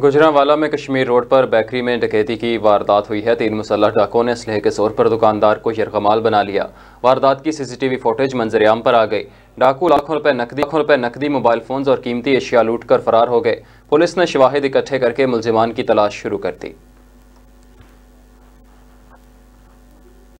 गुजरावाला में कश्मीर रोड पर बेकरी में डकैती की वारदात हुई है तीन मुसलह डाकों ने स्लह के जोर पर दुकानदार को यरगमाल बना लिया वारदात की सीसीटीवी फुटेज मंजरियाम पर आ गई डाकू लाखों रुपए नकदी लाखों रुपए नकदी मोबाइल फोन और कीमती एशिया लूट कर फरार हो गए पुलिस ने शवाहिद इकट्ठे करके मुलजमान की तलाश शुरू कर दी